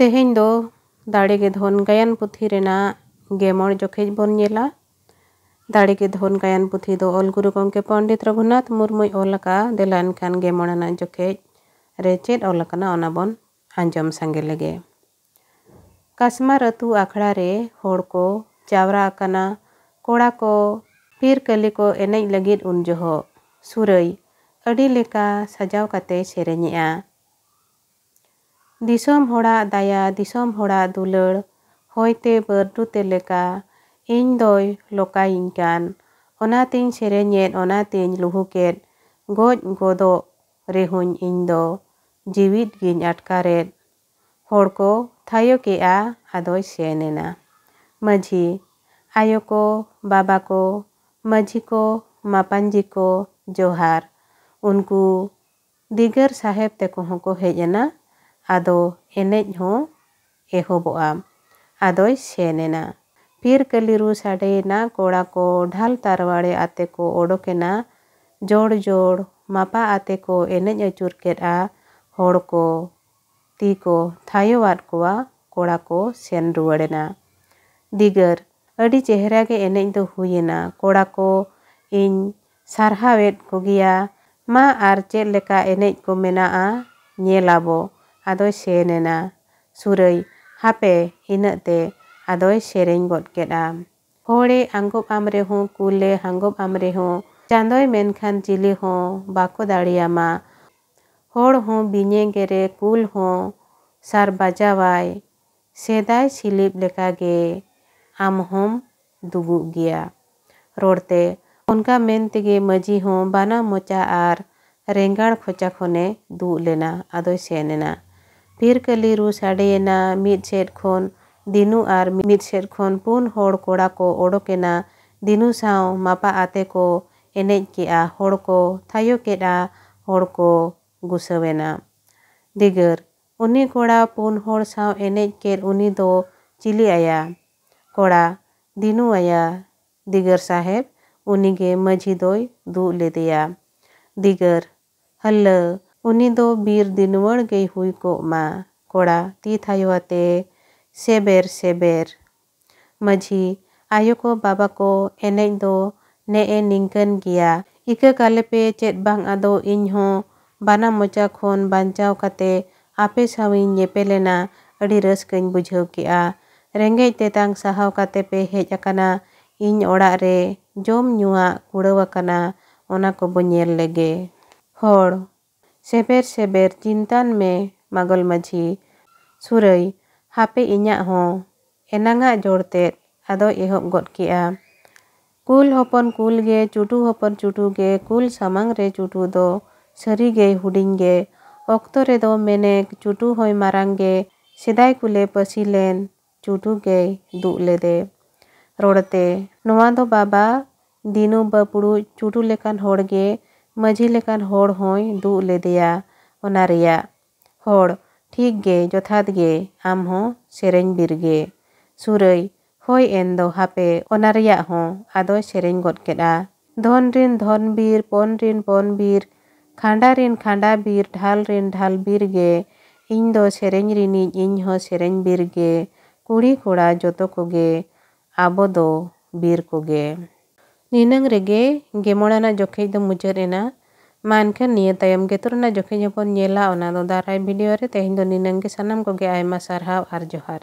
ᱛᱮᱦᱮᱧ ᱫᱚ ᱫᱟᱲᱮᱜᱮ ᱫᱷᱚᱱ ᱜᱟᱭᱟᱱ ᱯᱩᱛᱷᱤ ᱨᱮᱱᱟᱜ ᱜᱮᱢᱚᱬ ᱡᱚᱠᱷᱮᱡ ᱵᱚᱱ ᱧᱮᱞᱟ ᱫᱟᱲᱮᱜᱮ ᱫᱷᱚᱱ ᱜᱟᱭᱟᱱ ᱯᱩᱛᱷᱤ ᱫᱚ ᱚᱞ ᱜᱩᱨᱩ ᱜᱚᱢᱠᱮ ᱯᱚᱱᱰᱤᱛ ᱨᱚᱜᱷᱩᱱᱟᱛᱷ ᱢᱩᱨᱢᱩᱭ ᱚᱞ ᱟᱠᱟᱫᱼᱟ ᱫᱮᱞᱟ ᱮᱱᱠᱷᱟᱱ ᱜᱮᱢᱚᱬᱟᱱᱟᱜ ᱡᱚᱠᱷᱮᱡ ᱨᱮ ᱪᱮᱫ ᱚᱞ ᱟᱠᱟᱱᱟ ᱚᱱᱟ ᱵᱚᱱ ᱟᱸᱡᱚᱢ ᱥᱟᱸᱜᱮ ᱞᱮᱜᱮ ᱠᱟᱥᱢᱟᱨ ᱟᱹᱛᱩ ᱟᱠᱷᱲᱟ ᱨᱮ ᱦᱚᱲ ᱠᱚ ᱡᱟᱣᱨᱟ ᱟᱠᱟᱱᱟ ᱠᱚᱲᱟ ᱠᱚ ᱯᱤᱨ ᱠᱟᱹᱞᱤ ᱠᱚ ᱮᱱᱮᱡ ᱞᱟᱹᱜᱤᱫ ᱩᱱ ᱡᱚᱦᱚᱜ ᱥᱩᱨᱟᱹᱭ ᱟᱹᱰᱤ ᱞᱮᱠᱟ ᱥᱟᱡᱟᱣ ᱠᱟᱛᱮ ᱥᱮᱨᱮᱧᱮᱜᱼᱟ ᱫᱤᱥᱚᱢ ᱦᱚᱲᱟᱜ ᱫᱟᱭᱟ ᱫᱤᱥᱚᱢ ᱦᱚᱲᱟᱜ ᱫᱩᱞᱟᱹᱲ ᱦᱚᱭᱛᱮ ᱵᱟᱹᱨᱰᱩ ᱛᱮ ᱞᱮᱠᱟ ᱤᱧ ᱫᱚᱭ ᱞᱚᱠᱟᱭᱤᱧ ᱠᱟᱱ ᱚᱱᱟᱛᱤᱧ ᱥᱮᱨᱮᱧᱮᱫ ᱚᱱᱟᱛᱤᱧ ᱞᱩᱦᱩᱠᱮᱫ ᱜᱚᱡ ᱜᱚᱫᱚᱜ ᱨᱮᱦᱚᱸᱧ ᱤᱧ ᱫᱚ ᱡᱤᱣᱤᱫ ᱜᱤᱧ ᱟᱴᱠᱟᱨᱮᱫ ᱦᱚᱲ ᱠᱚ ᱛᱷᱟᱭᱚ ᱠᱮᱜᱼᱟ ᱟᱫᱚᱭ ᱥᱮᱱ ᱮᱱᱟ ᱢᱟᱹᱡᱷᱤ ᱟᱭᱳ ᱠᱚ ᱵᱟᱵᱟ ᱠᱚ ᱢᱟᱹᱡᱷᱤ ᱠᱚ ᱢᱟᱯᱟᱱᱡᱤ ᱠᱚ ᱡᱚᱦᱟᱨ ᱩᱱᱠᱩ ᱫᱤᱜᱟᱹᱨ ᱥᱟᱦᱮᱵᱽ ᱛᱮᱠᱚ ᱦᱚᱸᱠᱚ ᱦᱮᱡ ᱮᱱᱟ ᱟᱫᱚ ᱮᱱᱮᱡ ᱦᱚᱸ ᱮᱦᱚᱵᱚᱜᱼᱟ ᱟᱫᱚᱭ ᱥᱮᱱ ᱮᱱᱟ ᱯᱤᱨ ᱠᱟᱹᱞᱤᱨᱩ ᱥᱟᱰᱮᱭᱮᱱᱟ ᱠᱚᱲᱟ ᱠᱚ ᱰᱷᱟᱞ ᱛᱟᱨᱣᱟᱲᱮ ᱟᱛᱮ ᱠᱚ ᱚᱰᱚᱠᱮᱱᱟ ᱡᱚᱲ ᱡᱚᱲ ᱢᱟᱯᱟ ᱟᱛᱮ ᱠᱚ ᱮᱱᱮᱡ ᱟᱹᱪᱩᱨ ᱠᱮᱫᱼᱟ ᱦᱚᱲ ᱠᱚ ᱛᱤ ᱠᱚ ᱛᱷᱟᱭᱚᱣᱟᱫ ᱠᱚᱣᱟ ᱠᱚᱲᱟ ᱠᱚ ᱥᱮᱱ ᱨᱩᱣᱟᱹᱲᱮᱱᱟ ᱫᱤᱜᱟᱹᱨ ᱟᱹᱰᱤ ᱪᱮᱦᱨᱟ ᱜᱮ ᱮᱱᱮᱡ ᱫᱚ ᱦᱩᱭᱮᱱᱟ ᱠᱚᱲᱟ ᱠᱚ ᱤᱧ ᱥᱟᱨᱦᱟᱣᱮᱫ ᱠᱚᱜᱮᱭᱟ ᱢᱟ ᱟᱨ ᱪᱮᱫ ᱞᱮᱠᱟ ᱮᱱᱮᱡ ᱠᱚ ᱢᱮᱱᱟᱜᱼᱟ ᱧᱮᱞᱟᱵᱚ आदो सेना हापे हिनाते आदय सेरें गदगेदा हड़े आंगब आमरे कुले हांगब आमरे चांदय मेनखान जिली हों बाको दाड़ियामा हड़ हों बिने कुल हों सार बाजावाय सेदाय सिलीप लेकागे आम हम दुबुक गया रोड़ते उनका मेन तेगे मजी हों बाना मोचा आर रेंगाड़ खोचा खोने दूलेना आदय सेनेना ᱛᱷᱤᱨᱠᱟᱹᱞᱤ ᱨᱩ ᱥᱟᱰᱮᱭᱮᱱᱟ ᱢᱤᱫ ᱥᱮᱫ ᱠᱷᱚᱱ ᱫᱤᱱᱩ ᱟᱨ ᱢᱤᱫ ᱥᱮᱫ ᱠᱷᱚᱱ ᱯᱩᱱ ᱦᱚᱲ ᱠᱚᱲᱟ ᱠᱚ ᱚᱰᱚᱠᱮᱱᱟ ᱫᱤᱱᱩ ᱥᱟᱶ ᱢᱟᱯᱟᱜ ᱟᱛᱮ ᱠᱚ ᱮᱱᱮᱡ ᱠᱮᱜᱼᱟ ᱦᱚᱲ ᱠᱚ ᱛᱷᱟᱭᱚ ᱠᱮᱫᱼᱟ ᱦᱚᱲ ᱠᱚ ᱜᱩᱥᱟᱹᱣᱮᱱᱟ ᱫᱤᱜᱟᱹᱨ ᱩᱱᱤ ᱠᱚᱲᱟ ᱯᱩᱱ ᱦᱚᱲ ᱥᱟᱶ ᱮᱱᱮᱡ ᱠᱮᱫ ᱩᱱᱤ ᱫᱚ ᱪᱤᱞᱤ ᱟᱭᱟ ᱠᱚᱲᱟ ᱫᱤᱱᱩ ᱟᱭᱟ ᱫᱤᱜᱟᱹᱨ ᱥᱟᱦᱮᱵ ᱩᱱᱤᱜᱮ ᱢᱟᱹᱡᱷᱤ ᱫᱚᱭ ᱫᱩ ᱞᱮᱫᱮᱭᱟ ᱫᱤᱜᱟᱹᱨ ᱦᱟᱹᱞᱞᱟᱹ उनी दो बीर दिनवण गई हुई को मा कोड़ा ती थायो आते सेबेर सेबेर मझी आयो को बाबा को एनेज दो ने ए निंकन गया इक कालेपे चेत बांग आदो इन हो बाना मोचा खोन बांचाव कते आपे सावी नेपे लेना अड़ी रस कें बुझो किया रेंगे तेतांग सहाव कते पे हेज अकना इन ओड़ा रे जोम नुआ कुड़वा कना ओना को बुनियर होड़ ᱥᱮᱵᱮᱨ ᱥᱮᱵᱮᱨ ᱪᱤᱱᱛᱟᱹᱱ ᱢᱮ ᱢᱟᱜᱚᱞ ᱢᱟᱹᱡᱷᱤ ᱥᱩᱨᱟᱹᱭ ᱦᱟᱯᱮ ᱤᱧᱟᱹᱜ ᱦᱚᱸ ᱮᱱᱟᱝᱟᱜ ᱡᱚᱲᱛᱮᱫ ᱟᱫᱚᱭ ᱮᱦᱚᱵ ᱜᱚᱫ ᱠᱮᱜᱼᱟ ᱠᱩᱞ ᱦᱚᱯᱚᱱ ᱠᱩᱞ ᱜᱮ ᱪᱩᱴᱩ ᱦᱚᱯᱚᱱ ᱪᱩᱴᱩ ᱜᱮ ᱠᱩᱞ ᱥᱟᱢᱟᱝ ᱨᱮ ᱪᱩᱴᱩ ᱫᱚ ᱥᱟᱹᱨᱤᱜᱮᱭ ᱦᱩᱰᱤᱧ ᱜᱮ ᱚᱠᱛᱚ ᱨᱮᱫᱚ ᱢᱮᱱᱮᱠ ᱪᱩᱴᱩ ᱦᱚᱸᱭ ᱢᱟᱨᱟᱝ ᱜᱮ ᱥᱮᱫᱟᱭ ᱠᱩᱞᱮ ᱯᱟᱹᱥᱤ ᱞᱮᱱ ᱪᱩᱴᱩ ᱜᱮᱭ ᱫᱩᱜ ᱞᱮᱫᱮ ᱨᱚᱲᱛᱮ ᱱᱚᱣᱟ ᱫᱚ ᱵᱟᱵᱟ ᱫᱤᱱᱩ ᱵᱟᱹᱯᱲᱩᱡ ᱪᱩᱴᱩ ᱞᱮᱠᱟᱱ ᱦᱚᱲ ᱜᱮ ᱢᱟᱹᱡᱷᱤ ᱞᱮᱠᱟᱱ ᱦᱚᱲ ᱦᱚᱸᱭ ᱫᱩᱜ ᱞᱮᱫᱮᱭᱟ ᱚᱱᱟ ᱨᱮᱭᱟᱜ ᱦᱚᱲ ᱴᱷᱤᱠ ᱜᱮ ᱡᱚᱛᱷᱟᱛ ᱜᱮ ᱟᱢ ᱦᱚᱸ ᱥᱮᱨᱮᱧ ᱵᱤᱨ ᱜᱮ ᱥᱩᱨᱟᱹᱭ ᱦᱳᱭ ᱮᱱ ᱫᱚ ᱦᱟᱯᱮ ᱚᱱᱟ ᱨᱮᱭᱟᱜ ᱦᱚᱸ ᱟᱫᱚᱭ ᱥᱮᱨᱮᱧ ᱜᱚᱫ ᱠᱮᱫᱼᱟ ᱫᱷᱚᱱ ᱨᱮᱱ ᱫᱷᱚᱱ ᱵᱤᱨ ᱯᱚᱱ ᱨᱮᱱ ᱯᱚᱱ ᱵᱤᱨ ᱠᱷᱟᱸᱰᱟ ᱨᱮᱱ ᱠᱷᱟᱸᱰᱟ ᱵᱤᱨ ᱰᱷᱟᱞ ᱨᱮᱱ ᱰᱷᱟᱞ ᱵᱤᱨ ᱜᱮ ᱤᱧ ᱫᱚ ᱥᱮᱨᱮᱧ ᱨᱤᱱᱤᱡ ᱤᱧ ᱦᱚᱸ ᱥᱮᱨᱮᱧ ᱵᱤᱨ ᱜᱮ ᱠᱩᱲᱤ ᱠᱚᱲᱟ ᱡᱚᱛᱚ ᱠᱚᱜᱮ ᱟᱵᱚ ᱫᱚ ᱵᱤᱨ ᱠᱚᱜᱮ ᱱᱤᱱᱟᱹᱝ ᱨᱮᱜᱮ ᱜᱮᱢᱚᱬᱟᱱᱟᱜ ᱡᱚᱠᱷᱮᱡ ᱫᱚ ᱢᱩᱪᱟᱹᱫ ᱮᱱᱟ ᱢᱟ ᱮᱱᱠᱷᱟᱱ ᱱᱤᱭᱟᱹ ᱛᱟᱭᱚᱢ ᱜᱮᱛᱩᱨᱟᱱᱟᱜ ᱡᱚᱠᱷᱮᱡ ᱦᱚᱸᱵᱚᱱ ᱧᱮᱞᱟ ᱚᱱᱟ ᱫᱚ ᱫᱟᱨᱟᱭ ᱵᱷᱤᱰᱤᱭᱳ ᱨᱮ ᱛᱮᱦᱮᱧ ᱫᱚ ᱱᱤᱱᱟᱹᱝ ᱜᱮ ᱥᱟᱱᱟᱢ ᱠᱚᱜᱮ ᱟᱭᱢᱟ ᱥᱟᱨᱦᱟᱣ ᱟᱨ ᱡᱚᱦᱟᱨ